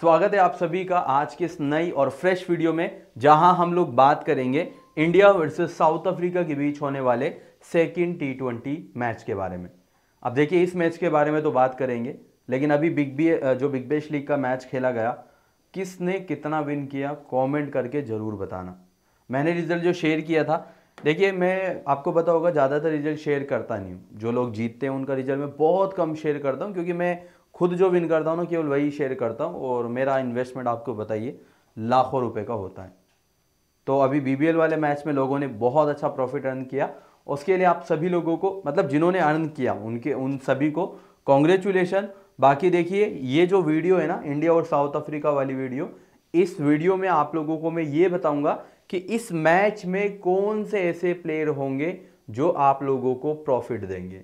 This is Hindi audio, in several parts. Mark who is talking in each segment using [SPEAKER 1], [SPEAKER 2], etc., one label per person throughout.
[SPEAKER 1] स्वागत है आप सभी का आज के इस नई और फ्रेश वीडियो में जहां हम लोग बात करेंगे इंडिया वर्सेस साउथ अफ्रीका के बीच होने वाले सेकंड टी ट्वेंटी मैच के बारे में अब देखिए इस मैच के बारे में तो बात करेंगे लेकिन अभी बिग बी जो बिग बेश लीग का मैच खेला गया किसने कितना विन किया कमेंट करके ज़रूर बताना मैंने रिजल्ट जो शेयर किया था देखिए मैं आपको पता होगा ज़्यादातर रिजल्ट शेयर करता नहीं हूँ जो लोग जीतते हैं उनका रिजल्ट मैं बहुत कम शेयर करता हूँ क्योंकि मैं खुद जो विन करता हूँ ना केवल वही शेयर करता हूँ और मेरा इन्वेस्टमेंट आपको बताइए लाखों रुपए का होता है तो अभी बी वाले मैच में लोगों ने बहुत अच्छा प्रॉफिट अर्न किया उसके लिए आप सभी लोगों को मतलब जिन्होंने अर्न किया उनके उन सभी को कॉन्ग्रेचुलेशन बाकी देखिए ये जो वीडियो है ना इंडिया और साउथ अफ्रीका वाली वीडियो इस वीडियो में आप लोगों को मैं ये बताऊंगा कि इस मैच में कौन से ऐसे प्लेयर होंगे जो आप लोगों को प्रॉफिट देंगे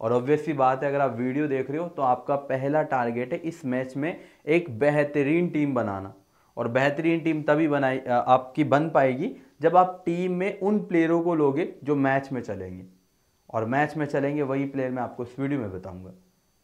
[SPEAKER 1] और ऑब्वियसली बात है अगर आप वीडियो देख रहे हो तो आपका पहला टारगेट है इस मैच में एक बेहतरीन टीम बनाना और बेहतरीन टीम तभी बनाई आपकी बन पाएगी जब आप टीम में उन प्लेयरों को लोगे जो मैच में चलेंगे और मैच में चलेंगे वही प्लेयर मैं आपको इस वीडियो में बताऊंगा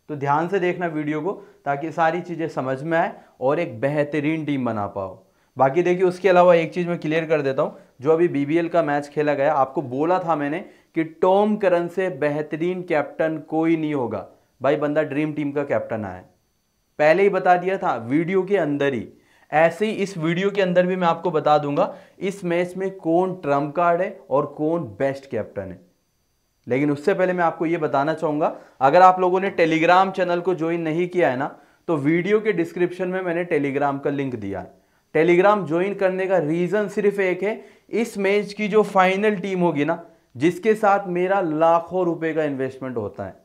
[SPEAKER 1] तो ध्यान से देखना वीडियो को ताकि सारी चीज़ें समझ में आए और एक बेहतरीन टीम बना पाओ बाकी देखिए उसके अलावा एक चीज़ मैं क्लियर कर देता हूँ जो अभी बी का मैच खेला गया आपको बोला था मैंने कि टॉम करन से बेहतरीन कैप्टन कोई नहीं होगा भाई बंदा ड्रीम टीम का कैप्टन आया पहले ही बता दिया था वीडियो के अंदर ही ऐसे ही इस वीडियो के अंदर भी मैं आपको बता दूंगा इस मैच में कौन ट्रम्प कार्ड है और कौन बेस्ट कैप्टन है लेकिन उससे पहले मैं आपको यह बताना चाहूंगा अगर आप लोगों ने टेलीग्राम चैनल को ज्वाइन नहीं किया है ना तो वीडियो के डिस्क्रिप्शन में मैंने टेलीग्राम का लिंक दिया है टेलीग्राम ज्वाइन करने का रीज़न सिर्फ एक है इस मैच की जो फाइनल टीम होगी ना जिसके साथ मेरा लाखों रुपए का इन्वेस्टमेंट होता है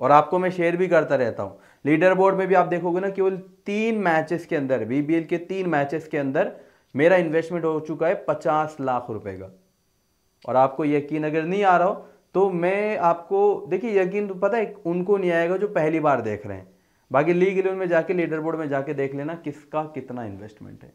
[SPEAKER 1] और आपको मैं शेयर भी करता रहता हूं लीडर बोर्ड में भी आप देखोगे ना केवल तीन मैचेस के अंदर बीबीएल के तीन मैचेस के अंदर मेरा इन्वेस्टमेंट हो चुका है पचास लाख रुपए का और आपको यकीन अगर नहीं आ रहा हो तो मैं आपको देखिए यकीन तो पता है उनको नहीं आएगा जो पहली बार देख रहे हैं बाकी लीग इलेवन में जाके लीडर बोर्ड में जाके देख लेना किसका कितना इन्वेस्टमेंट है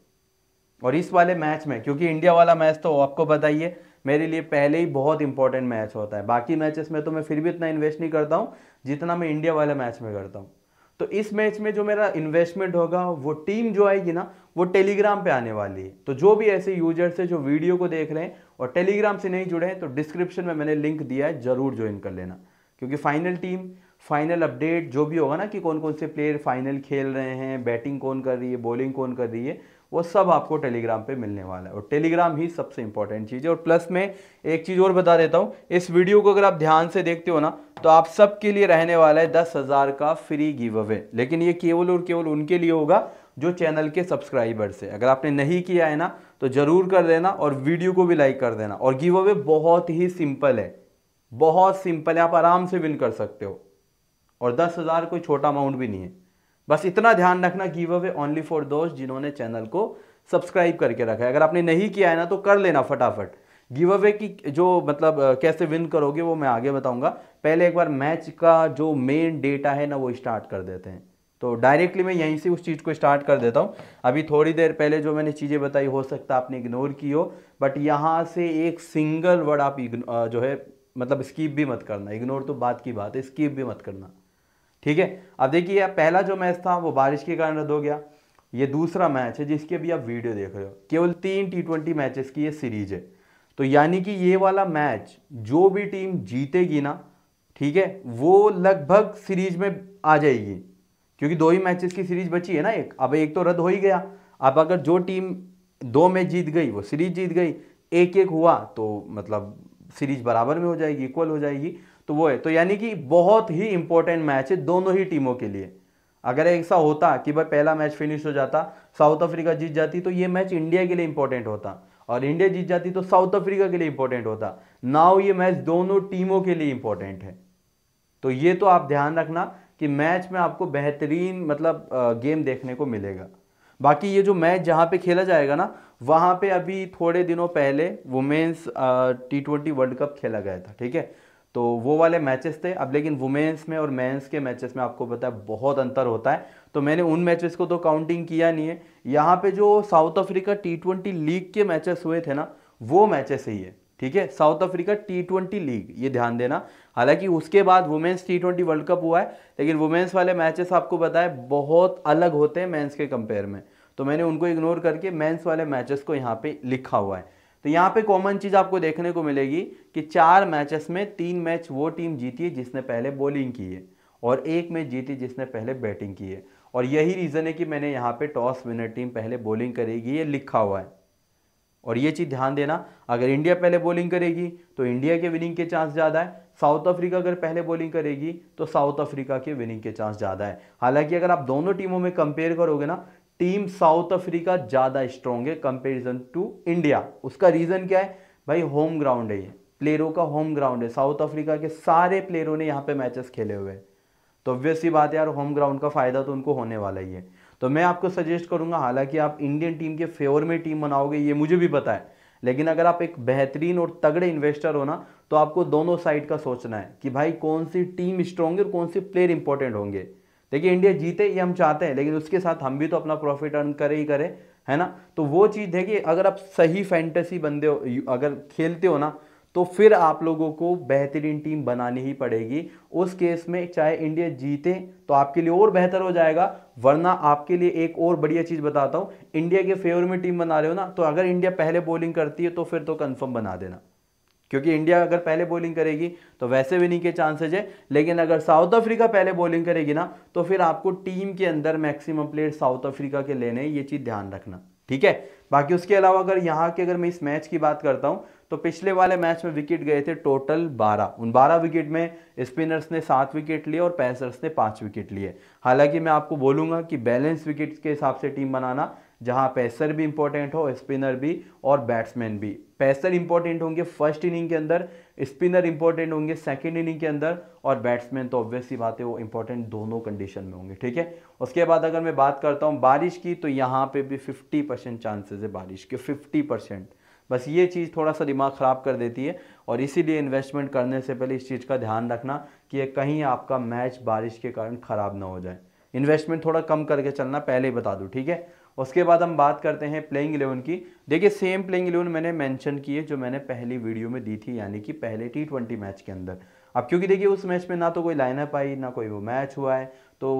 [SPEAKER 1] और इस वाले मैच में क्योंकि इंडिया वाला मैच तो आपको बताइए मेरे लिए पहले ही बहुत इंपॉर्टेंट मैच होता है बाकी मैचेस में तो मैं फिर भी इतना इन्वेस्ट नहीं करता हूँ जितना मैं इंडिया वाले मैच में करता हूँ तो इस मैच में जो मेरा इन्वेस्टमेंट होगा वो टीम जो आएगी ना वो टेलीग्राम पे आने वाली है तो जो भी ऐसे यूजर्स है जो वीडियो को देख रहे हैं और टेलीग्राम से नहीं जुड़े हैं तो डिस्क्रिप्शन में मैंने लिंक दिया है ज़रूर ज्वाइन कर लेना क्योंकि फाइनल टीम फाइनल अपडेट जो भी होगा ना कि कौन कौन से प्लेयर फाइनल खेल रहे हैं बैटिंग कौन कर रही है बॉलिंग कौन कर रही है वो सब आपको टेलीग्राम पे मिलने वाला है और टेलीग्राम ही सबसे इंपॉर्टेंट चीज़ है और प्लस में एक चीज़ और बता देता हूँ इस वीडियो को अगर आप ध्यान से देखते हो ना तो आप सबके लिए रहने वाला है दस हज़ार का फ्री गिव अवे लेकिन ये केवल और केवल उनके लिए होगा जो चैनल के सब्सक्राइबर से अगर आपने नहीं किया है ना तो ज़रूर कर देना और वीडियो को भी लाइक कर देना और गिव अवे बहुत ही सिंपल है बहुत सिंपल है आप आराम से विन कर सकते हो और दस हज़ार कोई छोटा अमाउंट भी नहीं है बस इतना ध्यान रखना गिव अवे ओनली फॉर दोस्त जिन्होंने चैनल को सब्सक्राइब करके रखा है अगर आपने नहीं किया है ना तो कर लेना फटाफट गिव अवे की जो मतलब कैसे विन करोगे वो मैं आगे बताऊंगा पहले एक बार मैच का जो मेन डेटा है ना वो स्टार्ट कर देते हैं तो डायरेक्टली मैं यहीं से उस चीज़ को स्टार्ट कर देता हूँ अभी थोड़ी देर पहले जो मैंने चीज़ें बताई हो सकता आपने इग्नोर की हो बट यहाँ से एक सिंगल वर्ड आप जो है मतलब स्कीप भी मत करना इग्नोर तो बात की बात है स्कीप भी मत करना ठीक है अब देखिए पहला जो मैच था वो बारिश के कारण रद्द हो गया ये दूसरा मैच है जिसकी अभी आप वीडियो देख रहे हो केवल तीन टी ट्वेंटी मैचेस की ये सीरीज है तो यानी कि ये वाला मैच जो भी टीम जीतेगी ना ठीक है वो लगभग सीरीज में आ जाएगी क्योंकि दो ही मैचेस की सीरीज बची है ना एक अब एक तो रद्द हो ही गया अब अगर जो टीम दो मैच जीत गई वो सीरीज जीत गई एक एक हुआ तो मतलब सीरीज बराबर में हो जाएगी इक्वल हो जाएगी तो वो है तो यानी कि बहुत ही इंपॉर्टेंट मैच है दोनों ही टीमों के लिए अगर ऐसा होता कि भाई पहला मैच फिनिश हो जाता साउथ अफ्रीका जीत जाती तो ये मैच इंडिया के लिए इंपॉर्टेंट होता और इंडिया जीत जाती तो साउथ अफ्रीका के लिए इंपॉर्टेंट होता नाउ ये मैच दोनों टीमों के लिए इंपॉर्टेंट है तो ये तो आप ध्यान रखना कि मैच में आपको बेहतरीन मतलब गेम देखने को मिलेगा बाकी ये जो मैच जहाँ पे खेला जाएगा ना वहाँ पे अभी थोड़े दिनों पहले women's T twenty world cup खेला गया था ठीक है तो वो वाले मैचेस थे अब लेकिन वुमेंस में और मेंस के मैचेस में आपको पता है बहुत अंतर होता है तो मैंने उन मैचेस को तो काउंटिंग किया नहीं है यहाँ पे जो South Africa T twenty league के मैचेस हुए थे ना वो मैचेस ही है ठीक है South Africa T twenty league ये ध्यान देना हालांकि उसके बाद women's T twenty world cup हुआ है लेकिन वुमेंस वाले मैचेस आपको पता है बहुत अलग होते हैं मैंस के कंपेयर में तो मैंने उनको इग्नोर करके मैंस वाले मैचेस को यहाँ पे लिखा हुआ है तो यहाँ पे कॉमन चीज़ आपको देखने को मिलेगी कि चार मैचेस में तीन मैच वो टीम जीती है जिसने पहले बॉलिंग की है और एक मैच जीती जिसने पहले बैटिंग की है और यही रीज़न है कि मैंने यहाँ पे टॉस विनर टीम पहले बॉलिंग करेगी ये लिखा हुआ है और ये चीज़ ध्यान देना अगर इंडिया पहले बॉलिंग करेगी तो इंडिया के विनिंग के चांस ज़्यादा है साउथ अफ्रीका अगर पहले बॉलिंग करेगी तो साउथ अफ्रीका के विनिंग के चांस ज़्यादा है हालांकि अगर आप दोनों टीमों में कंपेयर करोगे ना टीम साउथ अफ्रीका ज़्यादा स्ट्रॉन्ग है कंपेरिजन टू इंडिया उसका रीज़न क्या है भाई होम ग्राउंड है ये प्लेयरों का होम ग्राउंड है साउथ अफ्रीका के सारे प्लेयरों ने यहाँ पे मैचेस खेले हुए हैं तो ऑब्वियस ही बात है यार होम ग्राउंड का फ़ायदा तो उनको होने वाला ही है तो मैं आपको सजेस्ट करूंगा हालांकि आप इंडियन टीम के फेवर में टीम बनाओगे ये मुझे भी पता है लेकिन अगर आप एक बेहतरीन और तगड़े इन्वेस्टर हो ना तो आपको दोनों साइड का सोचना है कि भाई कौन सी टीम स्ट्रॉन्ग है और कौन से प्लेयर इंपॉर्टेंट होंगे देखिए इंडिया जीते ये हम चाहते हैं लेकिन उसके साथ हम भी तो अपना प्रॉफिट अर्न करें ही करें है ना तो वो चीज़ देखिए अगर आप सही फैंटेसी बंदे हो अगर खेलते हो ना तो फिर आप लोगों को बेहतरीन टीम बनानी ही पड़ेगी उस केस में चाहे इंडिया जीते तो आपके लिए और बेहतर हो जाएगा वरना आपके लिए एक और बढ़िया चीज़ बताता हूँ इंडिया के फेवर में टीम बना रहे हो ना तो अगर इंडिया पहले बॉलिंग करती है तो फिर तो कन्फर्म बना देना क्योंकि इंडिया अगर पहले बॉलिंग करेगी तो वैसे विनिंग के चांसेज है लेकिन अगर साउथ अफ्रीका पहले बॉलिंग करेगी ना तो फिर आपको टीम के अंदर मैक्सिमम प्लेयर साउथ अफ्रीका के लेने ये चीज़ ध्यान रखना ठीक है बाकी उसके अलावा अगर यहाँ के अगर मैं इस मैच की बात करता हूँ तो पिछले वाले मैच में विकेट गए थे टोटल 12 उन 12 विकेट में स्पिनर्स ने सात विकेट लिए और पैसर्स ने पाँच विकेट लिए हालांकि मैं आपको बोलूंगा कि बैलेंस विकेट के हिसाब से टीम बनाना जहां पैसर भी इंपॉर्टेंट हो स्पिनर भी और बैट्समैन भी पैसर इंपॉर्टेंट होंगे फर्स्ट इनिंग के अंदर स्पिनर इंपॉर्टेंट होंगे सेकेंड इनिंग के अंदर और बैट्समैन तो ऑब्वियसली बात है वो इंपॉर्टेंट दोनों कंडीशन में होंगे ठीक है उसके बाद अगर मैं बात करता हूँ बारिश की तो यहाँ पे भी फिफ्टी परसेंट चांसेज है बारिश के फिफ्टी परसेंट बस ये चीज़ थोड़ा सा दिमाग ख़राब कर देती है और इसीलिए इन्वेस्टमेंट करने से पहले इस चीज़ का ध्यान रखना कि ये कहीं आपका मैच बारिश के कारण ख़राब ना हो जाए इन्वेस्टमेंट थोड़ा कम करके चलना पहले ही बता दूँ ठीक है उसके बाद हम बात करते हैं प्लेइंग इलेवन की देखिए सेम प्लेइंग इलेवन मैंने मेंशन की है जो मैंने पहली वीडियो में दी थी यानी कि पहले टी ट्वेंटी मैच के अंदर अब क्योंकि देखिए उस मैच में ना तो कोई लाइनअप आई ना कोई वो मैच हुआ है तो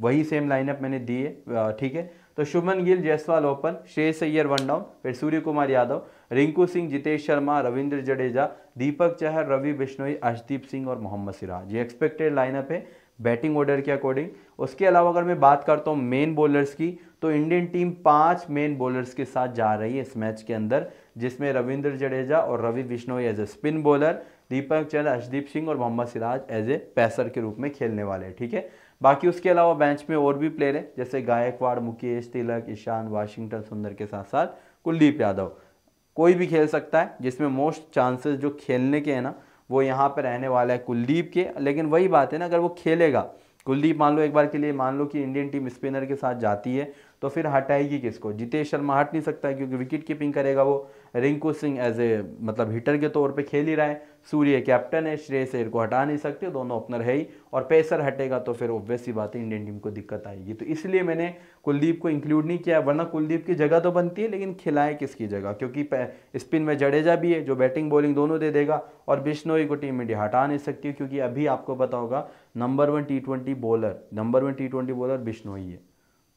[SPEAKER 1] वही सेम लाइनअप मैंने दी है ठीक है तो Shubman Gill Jaiswal open Shreyas Iyer one down फिर सूर्य कुमार यादव रिंकू सिंह जितेश शर्मा रविंद्र जडेजा दीपक चहर रवि बिश्नोई अर्शदीप सिंह और मोहम्मद सिराज ये एक्सपेक्टेड लाइनअप है बैटिंग ऑर्डर के अकॉर्डिंग उसके अलावा अगर मैं बात करता हूँ मेन बॉलर्स की तो इंडियन टीम पांच मेन बॉलर्स के साथ जा रही है इस मैच के अंदर जिसमें रविंद्र जडेजा और Ravi Bishnoi as a spin bowler Deepak चंद हर्षदीप सिंह और Mohammed Siraj as a pacer के रूप में खेलने वाले हैं ठीक है बाकी उसके अलावा बेंच में और भी प्लेयर हैं जैसे गायकवाड़ मुकेश तिलक ईशान वाशिंगटन सुंदर के साथ साथ कुलदीप यादव कोई भी खेल सकता है जिसमें मोस्ट चांसेस जो खेलने के हैं ना वो यहाँ पर रहने वाला है कुलदीप के लेकिन वही बात है ना अगर वो खेलेगा कुलदीप मान लो एक बार के लिए मान लो कि इंडियन टीम स्पिनर के साथ जाती है तो फिर हटाएगी किसको जितेश शर्मा हट नहीं सकता क्योंकि विकेट कीपिंग करेगा वो रिंकू सिंह एज ए मतलब हिटर के तौर पे खेल ही रहा है सूर्य कैप्टन है श्रेय शेर को हटा नहीं सकते दोनों ओपनर है ही और पेसर हटेगा तो फिर ऑब्वियस ही बात है इंडियन टीम को दिक्कत आएगी तो इसलिए मैंने कुलदीप को इंक्लूड नहीं किया वरना कुलदीप की जगह तो बनती है लेकिन खिलाए किसकी जगह क्योंकि स्पिन में जडेजा भी है जो बैटिंग बॉलिंग दोनों दे देगा और बिश्नोई को टीम इंडिया हटा नहीं सकती क्योंकि अभी आपको पता होगा number one T bowler number one T bowler Bishnoi है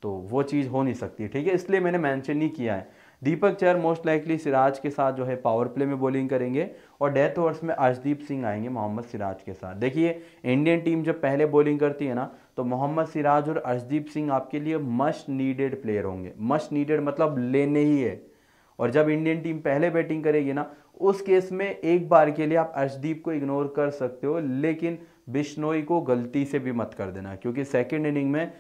[SPEAKER 1] तो वो चीज़ हो नहीं सकती ठीक है इसलिए मैंने मैंशन नहीं किया है दीपक चहर मोस्ट लाइकली सिराज के साथ जो है पावर प्ले में बॉलिंग करेंगे और डेथ ओवर्स में अर्शदीप सिंह आएंगे मोहम्मद सिराज के साथ देखिए इंडियन टीम जब पहले बॉलिंग करती है ना तो मोहम्मद सिराज और अर्शदीप सिंह आपके लिए मस्ट नीडेड प्लेयर होंगे मस्ट नीडेड मतलब लेने ही है और जब इंडियन टीम पहले बैटिंग करेगी ना उस केस में एक बार के लिए आप अर्शदीप को इग्नोर कर सकते हो लेकिन बिश्नोई को गलती से भी मत कर देना क्योंकि सेकेंड इनिंग में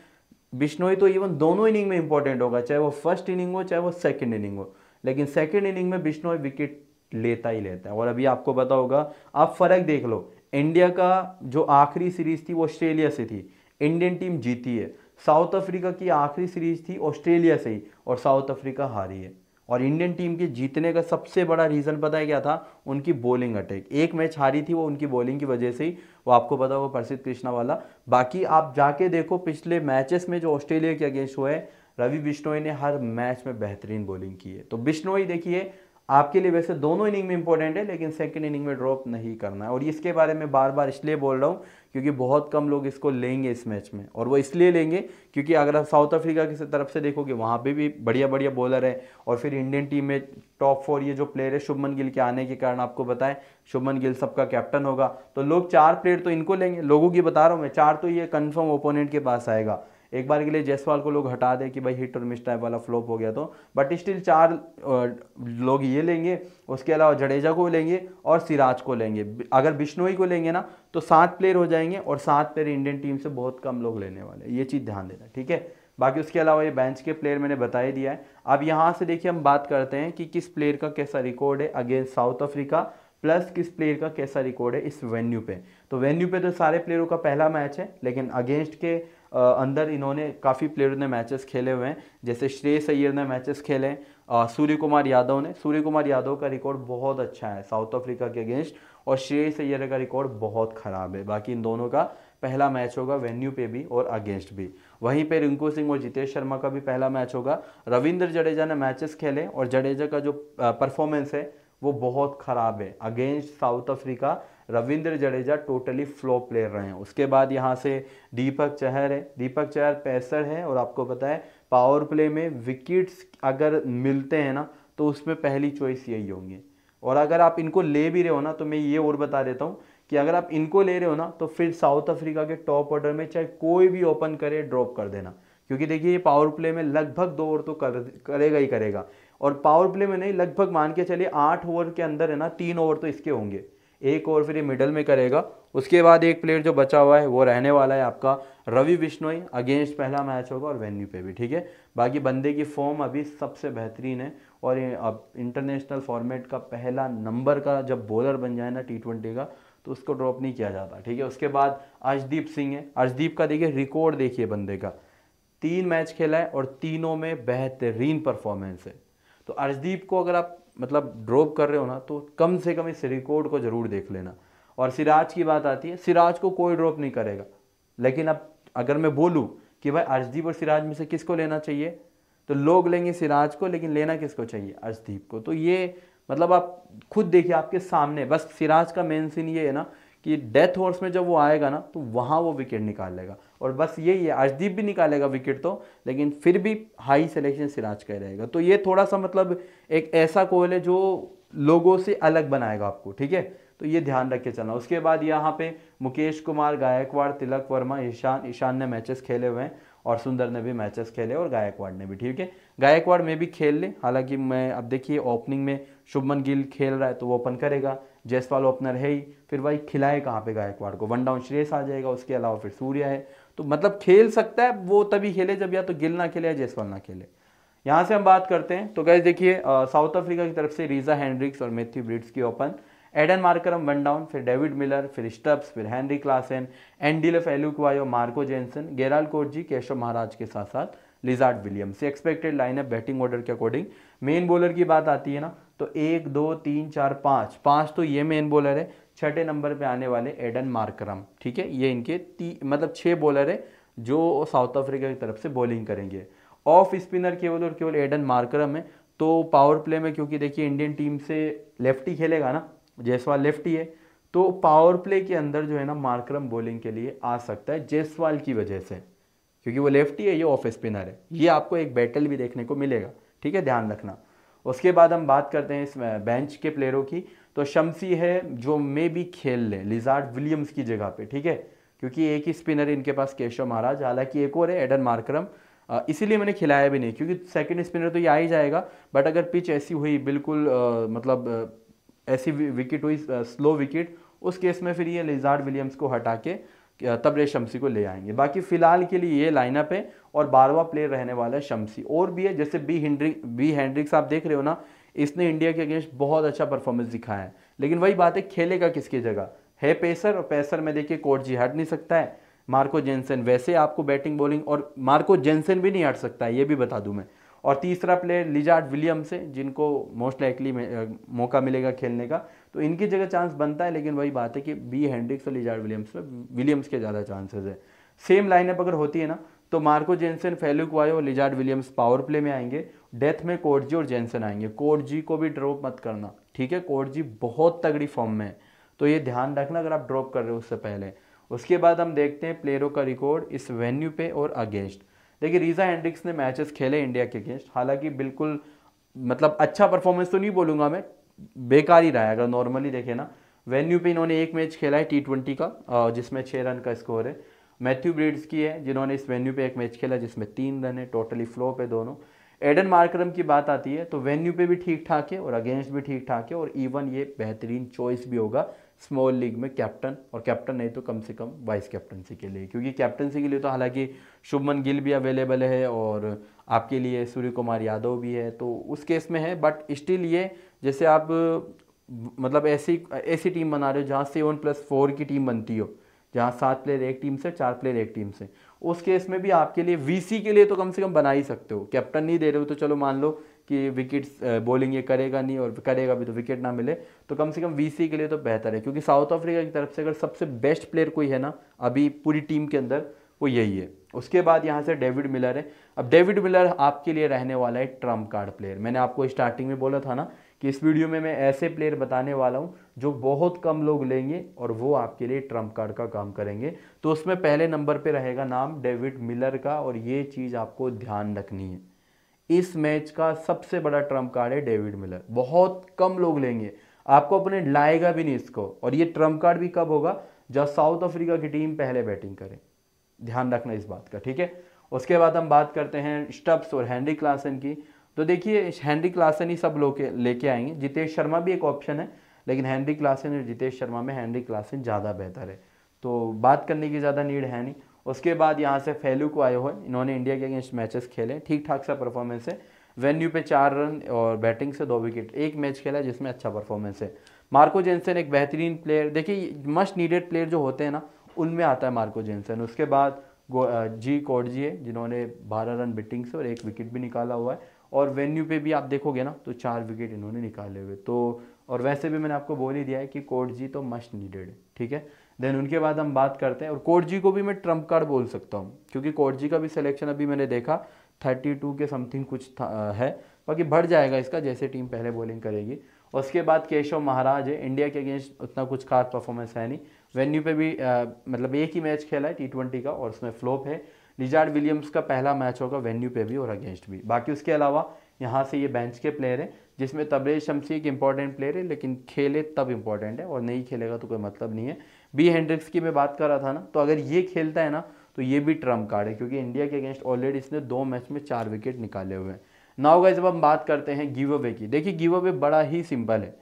[SPEAKER 1] बिश्नोई तो इवन दोनों इनिंग में इंपॉर्टेंट होगा चाहे वो फर्स्ट इनिंग हो चाहे वो सेकेंड इनिंग हो लेकिन सेकेंड इनिंग में बिश्नोई विकेट लेता ही लेता है और अभी आपको पता होगा आप फ़र्क देख लो इंडिया का जो आखिरी सीरीज थी वो ऑस्ट्रेलिया से थी इंडियन टीम जीती है साउथ अफ्रीका की आखिरी सीरीज थी ऑस्ट्रेलिया से ही और साउथ अफ्रीका हारी है और इंडियन टीम के जीतने का सबसे बड़ा रीज़न पता है क्या था उनकी बॉलिंग अटैक एक मैच हारी थी वो उनकी बॉलिंग की वजह से ही वो आपको पता वो प्रसिद्ध कृष्णा वाला बाकी आप जाके देखो पिछले मैचेस में जो ऑस्ट्रेलिया के अगेंस्ट हुए रवि बिश्नोई ने हर मैच में बेहतरीन बॉलिंग की है तो बिश्नोई देखिए आपके लिए वैसे दोनों इनिंग में इंपॉर्टेंट है लेकिन सेकंड इनिंग में ड्रॉप नहीं करना है और इसके बारे में बार बार इसलिए बोल रहा हूँ क्योंकि बहुत कम लोग इसको लेंगे इस मैच में और वो इसलिए लेंगे क्योंकि अगर आप साउथ अफ्रीका की तरफ से देखोगे वहाँ पे भी बढ़िया बढ़िया बॉलर है और फिर इंडियन टीम में टॉप फोर ये जो प्लेयर है शुभमन गिल के आने के कारण आपको बताएं शुभमन गिल सबका कैप्टन होगा तो लोग चार प्लेयर तो इनको लेंगे लोगों की बता रहा हूँ मैं चार तो ये कन्फर्म ओपोनेंट के पास आएगा एक बार के लिए जयसवाल को लोग हटा दें कि भाई हिट और मिस टाइप वाला फ्लॉप हो गया तो बट स्टिल चार लोग ये लेंगे उसके अलावा जडेजा को लेंगे और सिराज को लेंगे अगर बिश्नोई को लेंगे ना तो सात प्लेयर हो जाएंगे और सात प्लेयर इंडियन टीम से बहुत कम लोग लेने वाले ये चीज़ ध्यान देना ठीक है बाकी उसके अलावा ये बेंच के प्लेयर मैंने बता ही दिया है अब यहाँ से देखिए हम बात करते हैं कि किस प्लेयर का कैसा रिकॉर्ड है अगेंस्ट साउथ अफ्रीका प्लस किस प्लेयर का कैसा रिकॉर्ड है इस वेन्यू पे तो वेन्यू पे तो सारे प्लेयरों का पहला मैच है लेकिन अगेंस्ट के अंदर इन्होंने काफ़ी प्लेयरों ने मैचेस खेले हुए हैं जैसे श्रेयस अय्यर ने मैचेस खेले सूर्य कुमार यादव ने सूर्य कुमार यादव का रिकॉर्ड बहुत अच्छा है साउथ अफ्रीका के अगेंस्ट और श्रेयस अय्यर का रिकॉर्ड बहुत ख़राब है बाकी इन दोनों का पहला मैच होगा वेन्यू पे भी और अगेंस्ट भी वहीं पे रिंकू सिंह और जितेश शर्मा का भी पहला मैच होगा रविंद्र जडेजा ने मैचेस खेले और जडेजा का जो परफॉर्मेंस है वो बहुत ख़राब है against South Africa Ravindra Jadeja totally flop player रहे हैं उसके बाद यहाँ से दीपक चहर है दीपक चहर पैसर है और आपको पता है पावर प्ले में विकेट्स अगर मिलते हैं ना तो उसमें पहली चॉइस यही होंगी और अगर आप इनको ले भी रहे हो ना तो मैं ये और बता देता हूँ कि अगर आप इनको ले रहे हो ना तो फिर साउथ अफ्रीका के टॉप ऑर्डर में चाहे कोई भी ओपन करे ड्रॉप कर देना क्योंकि देखिए ये पावर प्ले में लगभग दो ओवर तो कर, करेगा ही करेगा और पावर प्ले में नहीं लगभग मान के चलिए आठ ओवर के अंदर है ना तीन ओवर तो इसके होंगे एक ओवर फिर ये मिडल में करेगा उसके बाद एक प्लेयर जो बचा हुआ है वो रहने वाला है आपका रवि बिश्नोई अगेंस्ट पहला मैच होगा और वेन्यू पे भी ठीक है बाकी बंदे की फॉर्म अभी सबसे बेहतरीन है और अब इंटरनेशनल फॉर्मेट का पहला नंबर का जब बॉलर बन जाए ना टी ट्वेंटी का तो उसको ड्रॉप नहीं किया जाता ठीक है उसके बाद अर्शदीप सिंह है अर्शदीप का देखिए रिकॉर्ड देखिए बंदे का तीन मैच खेला है और तीनों में बेहतरीन परफॉर्मेंस है तो अर्शदीप को अगर आप मतलब ड्रॉप कर रहे हो ना तो कम से कम इस रिकॉर्ड को ज़रूर देख लेना और सिराज की बात आती है सिराज को कोई ड्रॉप नहीं करेगा लेकिन अब अगर मैं बोलूँ कि भाई अर्शदीप और सिराज में से किसको लेना चाहिए तो लोग लेंगे सिराज को लेकिन लेना किसको चाहिए अर्शदीप को तो ये मतलब आप खुद देखिए आपके सामने बस सिराज का मेन सीन ये है ना कि डेथ होर्स में जब वो आएगा ना तो वहाँ वो विकेट निकाल लेगा और बस यही है अर्शदीप भी निकालेगा विकेट तो लेकिन फिर भी हाई सिलेक्शन सिराज का रहेगा तो ये थोड़ा सा मतलब एक ऐसा कोल है जो लोगों से अलग बनाएगा आपको ठीक है तो ये ध्यान रख के चलना उसके बाद यहाँ पे मुकेश कुमार गायकवाड़ तिलक वर्मा ईशान ईशान ने मैचेस खेले हुए हैं और सुंदर ने भी मैचेस खेले और गायकवाड़ ने भी ठीक है गायकवाड़ में भी खेल ले हालांकि मैं अब देखिए ओपनिंग में शुभमन गिल खेल रहा है तो वो ओपन करेगा जयसवाल ओपनर है ही फिर भाई खिलाए कहाँ पे गायकवाड़ को वन डाउन श्रेयस आ जाएगा उसके अलावा फिर सूर्य है तो मतलब खेल सकता है वो तभी खेले जब या तो गिल ना खेले या जयसवाल ना खेले यहाँ से हम बात करते हैं तो गैस देखिए साउथ अफ्रीका की तरफ से रीजा हैंड्रिक्स और मेथ्यू ब्रिड्स की open Aiden Markram one down फिर डेविड मिलर फिर स्टब्स फिर Heinrich Klaasen Andile Phehlukwayo Marco Jansen गेराल कोटजी केशव महाराज के साथ साथ Lizaad Williams expected lineup batting order के अकॉर्डिंग मेन बॉलर की बात आती है ना तो एक दो तीन चार पाँच पाँच तो ये मेन बॉलर है छठे नंबर पे आने वाले एडन मार्करम ठीक है ये इनके ती मतलब छः बॉलर है जो साउथ अफ्रीका की तरफ से बॉलिंग करेंगे ऑफ स्पिनर केवल और केवल एडन मार्करम है तो पावर प्ले में क्योंकि देखिए इंडियन टीम से लेफ्टी खेलेगा ना जयसवाल लेफ्टी है तो पावर प्ले के अंदर जो है ना मार्करम बॉलिंग के लिए आ सकता है जयसवाल की वजह से क्योंकि वो लेफ्टी है ये ऑफ स्पिनर है ये आपको एक बैटल भी देखने को मिलेगा ठीक है ध्यान रखना उसके बाद हम बात करते हैं इस बेंच के प्लेयरों की तो शमसी है जो मे भी खेल ले लिजार्ड विलियम्स की जगह पे ठीक है क्योंकि एक ही स्पिनर इनके पास केशव महाराज हालांकि एक और है एडन मार्करम इसीलिए मैंने खिलाया भी नहीं क्योंकि सेकंड स्पिनर तो ये आ ही जाएगा बट अगर पिच ऐसी हुई बिल्कुल आ, मतलब ऐसी विकेट हुई स्लो विकेट उस केस में फिर ये लिजार्ड विलियम्स को हटा के तबरे शमसी को ले आएंगे बाकी फ़िलहाल के लिए ये लाइनअप है और बारवा प्लेयर रहने वाला है शमसी और भी है जैसे बी हिंड्रिक बी हैंड्रिक्स आप देख रहे हो ना इसने इंडिया के अगेंस्ट बहुत अच्छा परफॉर्मेंस दिखाया है लेकिन वही बात है खेलेगा किसकी जगह है पेसर और पेसर में देखिए कोट जी हट नहीं सकता है मार्को जेंसन वैसे आपको बैटिंग बॉलिंग और मार्को जेंसन भी नहीं हट सकता है ये भी बता दूँ मैं और तीसरा प्लेयर लिजार्ड विलियम्स है जिनको मोस्ट लाइकली मौका मिलेगा खेलने का तो इनकी जगह चांस बनता है लेकिन वही बात है कि बी हैंड्रिक्स और लिजार्ड विलियम्स में विलियम्स के ज़्यादा चांसेस है सेम लाइनअप अगर होती है ना तो मार्को फेलू फेलुकवायो और लिजार्ड विलियम्स पावर प्ले में आएंगे डेथ में कोटजी और जेंसन आएंगे कोटजी को भी ड्रॉप मत करना ठीक है कोटजी बहुत तगड़ी फॉर्म में है तो ये ध्यान रखना अगर आप ड्रॉप कर रहे हो उससे पहले उसके बाद हम देखते हैं प्लेयरों का रिकॉर्ड इस वेन्यू पे और अगेंस्ट देखिए रीजा हैंड्रिक्स ने मैचेस खेले इंडिया के अगेंस्ट हालांकि बिल्कुल मतलब अच्छा परफॉर्मेंस तो नहीं बोलूंगा मैं बेकार ही रहा है अगर नॉर्मली देखें ना वेन्यू पे इन्होंने एक मैच खेला है टी ट्वेंटी का जिसमें छः रन का स्कोर है मैथ्यू ब्रिड्स की है जिन्होंने इस वेन्यू पे एक मैच खेला जिसमें तीन रन है टोटली फ्लो पे दोनों एडन मार्करम की बात आती है तो वेन्यू पे भी ठीक ठाक है और अगेंस्ट भी ठीक ठाक है और इवन ये बेहतरीन चॉइस भी होगा स्मॉल लीग में कैप्टन और कैप्टन नहीं तो कम से कम वाइस कैप्टनसी के लिए क्योंकि कैप्टनसी के लिए तो हालांकि शुभमन गिल भी अवेलेबल है और आपके लिए सूर्य कुमार यादव भी है तो उस केस में है बट स्टिल ये जैसे आप मतलब ऐसी ऐसी टीम बना रहे हो जहाँ सेवन प्लस फोर की टीम बनती हो जहाँ सात प्लेयर एक टीम से चार प्लेयर एक टीम से उस केस में भी आपके लिए वीसी के लिए तो कम से कम बना ही सकते हो कैप्टन नहीं दे रहे हो तो चलो मान लो कि विकेट बॉलिंग ये करेगा नहीं और करेगा भी तो विकेट ना मिले तो कम से कम वीसी के लिए तो बेहतर है क्योंकि साउथ अफ्रीका की तरफ से अगर सबसे बेस्ट प्लेयर कोई है ना अभी पूरी टीम के अंदर वो यही है उसके बाद यहाँ से डेविड मिलर है अब डेविड मिलर आपके लिए रहने वाला है ट्रम्प कार्ड प्लेयर मैंने आपको स्टार्टिंग में बोला था ना कि इस वीडियो में मैं ऐसे प्लेयर बताने वाला हूँ जो बहुत कम लोग लेंगे और वो आपके लिए ट्रम्प कार्ड का काम करेंगे तो उसमें पहले नंबर पे रहेगा नाम डेविड मिलर का और ये चीज़ आपको ध्यान रखनी है इस मैच का सबसे बड़ा ट्रम्प कार्ड है डेविड मिलर बहुत कम लोग लेंगे आपको अपने लाएगा भी नहीं इसको और ये ट्रम्प कार्ड भी कब होगा जब साउथ अफ्रीका की टीम पहले बैटिंग करे ध्यान रखना इस बात का ठीक है उसके बाद हम बात करते हैं स्टप्स और हैंनरी क्लासन की तो देखिए हैंनरी क्लासन ही सब लोग लेके आएंगे जितेश शर्मा भी एक ऑप्शन है लेकिन हैंनरी क्लासन और जितेश शर्मा में हैंनरी क्लासन ज़्यादा बेहतर है तो बात करने की ज़्यादा नीड है नहीं उसके बाद यहाँ से फैलू को आए हुए इन्होंने इंडिया के अगेंस्ट मैचेस खेले ठीक ठाक सा परफॉर्मेंस है वेन्यू पे चार रन और बैटिंग से दो विकेट एक मैच खेला जिसमें अच्छा परफॉर्मेंस है मार्को जेंसन एक बेहतरीन प्लेयर देखिए मस्ट नीडेड प्लेयर जो होते हैं ना उनमें आता है मार्को जेंसन उसके बाद जी कोडजी है जिन्होंने बारह रन बिटिंग से और एक विकेट भी निकाला हुआ है और वेन्यू पे भी आप देखोगे ना तो चार विकेट इन्होंने निकाले हुए तो और वैसे भी मैंने आपको बोल ही दिया है कि कोट जी तो मस्ट नीडेड है ठीक है देन उनके बाद हम बात करते हैं और कोर्ट जी को भी मैं ट्रम्प कार्ड बोल सकता हूँ क्योंकि कोट जी का भी सिलेक्शन अभी मैंने देखा थर्टी टू के समथिंग कुछ था, है बाकी बढ़ जाएगा इसका जैसे टीम पहले बॉलिंग करेगी उसके बाद केशव महाराज है इंडिया के अगेंस्ट उतना कुछ खास परफॉर्मेंस है नहीं वेन्यू पे भी आ, मतलब एक ही मैच खेला है टी ट्वेंटी का और उसमें फ्लोप है लिजार्ड विलियम्स का पहला मैच होगा वेन्यू पे भी और अगेंस्ट भी बाकी उसके अलावा यहाँ से ये बेंच के प्लेयर हैं जिसमें तबरेज शमसी एक इंपॉर्टेंट प्लेयर है लेकिन खेले तब इम्पॉर्टेंट है और नहीं खेलेगा तो कोई मतलब नहीं है बी हैंड्रिक्स की मैं बात कर रहा था ना तो अगर ये खेलता है ना तो ये भी ट्रम्प कार्ड है क्योंकि इंडिया के अगेंस्ट ऑलरेडी इसने दो मैच में चार विकेट निकाले हुए हैं नाव गाइज जब हम बात करते हैं गिव अवे की देखिए गिव अवे बड़ा ही सिंपल है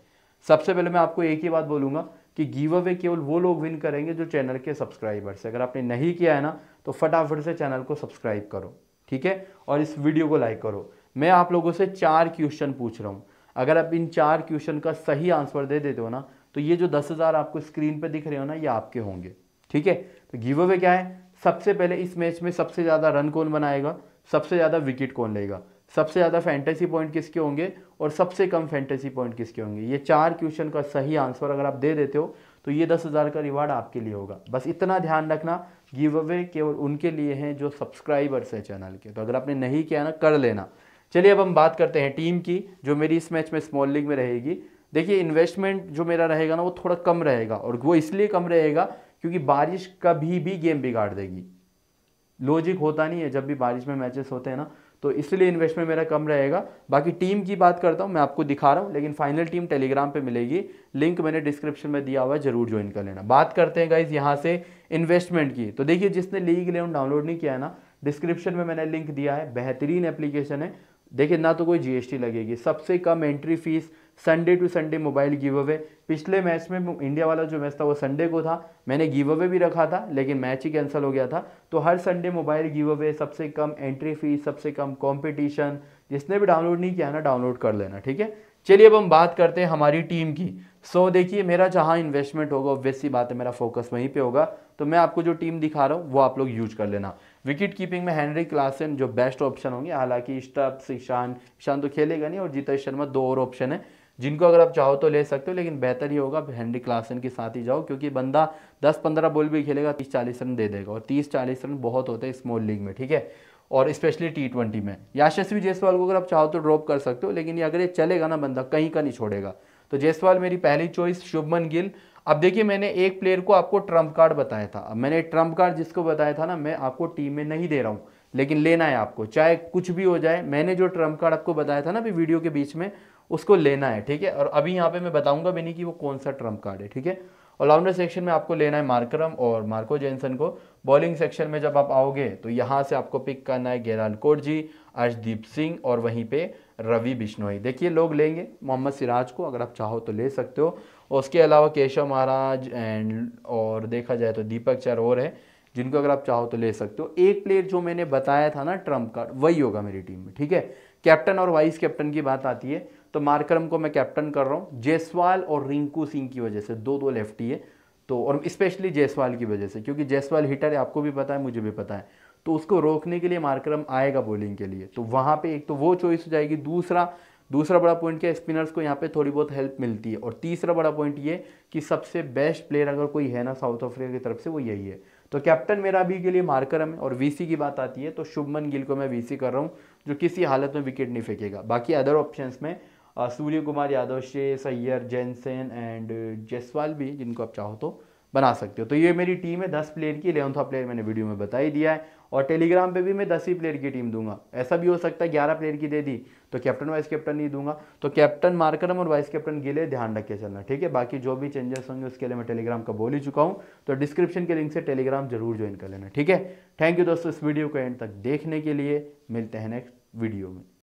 [SPEAKER 1] सबसे पहले मैं आपको एक ही बात बोलूँगा कि गिव अवे केवल वो लोग विन करेंगे जो चैनल के सब्सक्राइबर्स अगर आपने नहीं किया है ना तो फटाफट से चैनल को सब्सक्राइब करो ठीक है और इस वीडियो को लाइक करो मैं आप लोगों से चार क्वेश्चन पूछ रहा हूँ अगर आप इन चार क्वेश्चन का सही आंसर दे देते हो ना तो ये जो दस हज़ार आपको स्क्रीन पर दिख रहे हो ना ये आपके होंगे ठीक है तो गिव अवे क्या है सबसे पहले इस मैच में सबसे ज़्यादा रन कौन बनाएगा सबसे ज़्यादा विकेट कौन लेगा सबसे ज़्यादा फैंटेसी पॉइंट किसके होंगे और सबसे कम फैंटेसी पॉइंट किसके होंगे ये चार क्वेश्चन का सही आंसर अगर आप दे देते हो तो ये दस हज़ार का रिवार्ड आपके लिए होगा बस इतना ध्यान रखना गिव अवे केवल उनके लिए हैं जो सब्सक्राइबर्स हैं चैनल के तो अगर आपने नहीं किया ना कर लेना चलिए अब हम बात करते हैं टीम की जो मेरी इस मैच में स्मॉल लीग में रहेगी देखिए इन्वेस्टमेंट जो मेरा रहेगा ना वो थोड़ा कम रहेगा और वो इसलिए कम रहेगा क्योंकि बारिश कभी भी गेम बिगाड़ देगी लॉजिक होता नहीं है जब भी बारिश में मैचेस होते हैं ना तो इसलिए इन्वेस्टमेंट मेरा कम रहेगा बाकी टीम की बात करता हूँ मैं आपको दिखा रहा हूँ लेकिन फाइनल टीम टेलीग्राम पे मिलेगी लिंक मैंने डिस्क्रिप्शन में दिया हुआ है जरूर ज्वाइन कर लेना बात करते हैं गाइज यहाँ से इन्वेस्टमेंट की तो देखिए जिसने लीग लेन डाउनलोड नहीं किया है ना डिस्क्रिप्शन में मैंने लिंक दिया है बेहतरीन एप्लीकेशन है देखिए ना तो कोई जी लगेगी सबसे कम entry fees Sunday to Sunday mobile give away पिछले मैच में इंडिया वाला जो मैच था वो संडे को था मैंने गिव अवे भी रखा था लेकिन मैच ही कैंसिल हो गया था तो हर संडे मोबाइल गिव अवे सबसे कम एंट्री फीस सबसे कम कॉम्पिटिशन जिसने भी डाउनलोड नहीं किया ना डाउनलोड कर लेना ठीक है चलिए अब हम बात करते हैं हमारी टीम की सो so, देखिए मेरा जहाँ इन्वेस्टमेंट होगा ऑब्वियस सी बात है मेरा फोकस वहीं पे होगा तो मैं आपको जो टीम दिखा रहा हूँ वो आप लोग यूज कर लेना विकेट कीपिंग में हेनरी क्लासन जो बेस्ट ऑप्शन होंगे हालांकि स्टब्स ईशान ईशान तो खेलेगा नहीं और जीतेश शर्मा दो और ऑप्शन है जिनको अगर आप चाहो तो ले सकते हो लेकिन बेहतर ही होगा हेनरी क्लासन के साथ ही जाओ क्योंकि बंदा दस पंद्रह बॉल भी खेलेगा तीस चालीस रन दे देगा और तीस चालीस रन बहुत होते हैं स्मॉल लीग में ठीक है और स्पेशली टी ट्वेंटी में यशस्वी जयसवाल को अगर आप चाहो तो ड्रॉप कर सकते हो लेकिन ये अगर ये चलेगा ना बंदा कहीं का नहीं छोड़ेगा तो जयसवाल मेरी पहली चॉइस शुभमन गिल अब देखिए मैंने एक प्लेयर को आपको ट्रम्प कार्ड बताया था अब मैंने ट्रम्प कार्ड जिसको बताया था ना मैं आपको टीम में नहीं दे रहा हूँ लेकिन लेना है आपको चाहे कुछ भी हो जाए मैंने जो ट्रम्प कार्ड आपको बताया था ना अभी वीडियो के बीच में उसको लेना है ठीक है और अभी यहाँ पे मैं बताऊंगा भी नहीं कि वो कौन सा ट्रम्प कार्ड है ठीक है ऑलराउंडर सेक्शन में आपको लेना है मार्करम और मार्को जेंसन को बॉलिंग सेक्शन में जब आप आओगे तो यहाँ से आपको पिक करना है गेराल कोट जी अर्शदीप सिंह और वहीं पे रवि बिश्नोई देखिए लोग लेंगे मोहम्मद सिराज को अगर आप चाहो तो ले सकते हो उसके अलावा केशव महाराज एंड और देखा जाए तो दीपक चार और है जिनको अगर आप चाहो तो ले सकते हो एक प्लेयर जो मैंने बताया था ना ट्रम्प कार्ड वही होगा मेरी टीम में ठीक है कैप्टन और वाइस कैप्टन की बात आती है तो मार्करम को मैं कैप्टन कर रहा हूँ जयसवाल और रिंकू सिंह की वजह से दो दो लेफ्टी है तो और स्पेशली जयसवाल की वजह से क्योंकि जयसवाल हिटर है आपको भी पता है मुझे भी पता है तो उसको रोकने के लिए मार्करम आएगा बॉलिंग के लिए तो वहाँ पे एक तो वो चॉइस हो जाएगी दूसरा दूसरा बड़ा पॉइंट क्या स्पिनर्स को यहाँ पे थोड़ी बहुत हेल्प मिलती है और तीसरा बड़ा पॉइंट ये कि सबसे बेस्ट प्लेयर अगर कोई है ना साउथ अफ्रीका की तरफ से वो यही है तो कैप्टन मेरा अभी के लिए मार्करम है और वीसी की बात आती है तो शुभमन गिल को मैं वीसी कर रहा हूँ जो किसी हालत में विकेट नहीं फेंकेगा बाकी अदर ऑप्शन में सूर्य कुमार यादव शे Iyer Jansen and uh, Jaiswal भी जिनको आप चाहो तो बना सकते हो तो ये मेरी टीम है दस प्लेयर की लेवंथा प्लेयर मैंने वीडियो में बता ही दिया है और टेलीग्राम पे भी मैं दस ही प्लेयर की टीम दूंगा ऐसा भी हो सकता है ग्यारह प्लेयर की दे दी तो कैप्टन वाइस कैप्टन नहीं दूंगा तो कैप्टन मार्करम और वाइस कैप्टन गिले ध्यान रख के चलना ठीक है बाकी जो भी चेंजेस होंगे उसके लिए मैं टेलीग्राम का बोल ही चुका हूँ तो डिस्क्रिप्शन के लिंक से टेलीग्राम जरूर ज्वाइन कर लेना ठीक है थैंक यू दोस्तों इस वीडियो को एंड तक देखने के लिए मिलते हैं नेक्स्ट वीडियो में